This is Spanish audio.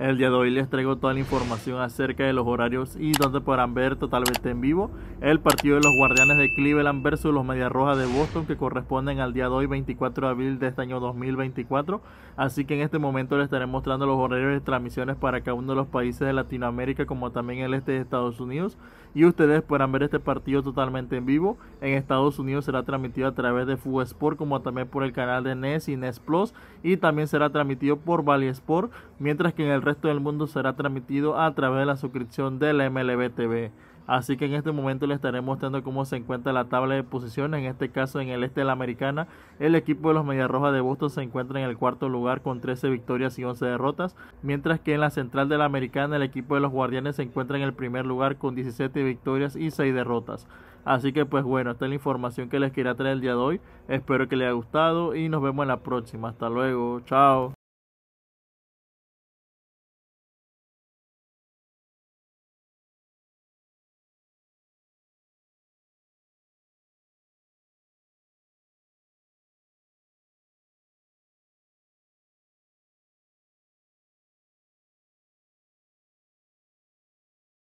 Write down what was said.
El día de hoy les traigo toda la información acerca de los horarios y donde podrán ver totalmente en vivo el partido de los Guardianes de Cleveland versus los Medias Rojas de Boston que corresponden al día de hoy 24 de abril de este año 2024. Así que en este momento les estaré mostrando los horarios de transmisiones para cada uno de los países de Latinoamérica como también el este de Estados Unidos y ustedes podrán ver este partido totalmente en vivo. En Estados Unidos será transmitido a través de Fubo Sport como también por el canal de NES y NES Plus y también será transmitido por Valley Sport mientras que en el resto del mundo será transmitido a través de la suscripción de la MLB TV. Así que en este momento les estaremos mostrando cómo se encuentra la tabla de posiciones. En este caso, en el este de la americana, el equipo de los rojas de Boston se encuentra en el cuarto lugar con 13 victorias y 11 derrotas. Mientras que en la central de la americana, el equipo de los Guardianes se encuentra en el primer lugar con 17 victorias y 6 derrotas. Así que pues bueno, esta es la información que les quería traer el día de hoy. Espero que les haya gustado y nos vemos en la próxima. Hasta luego. Chao.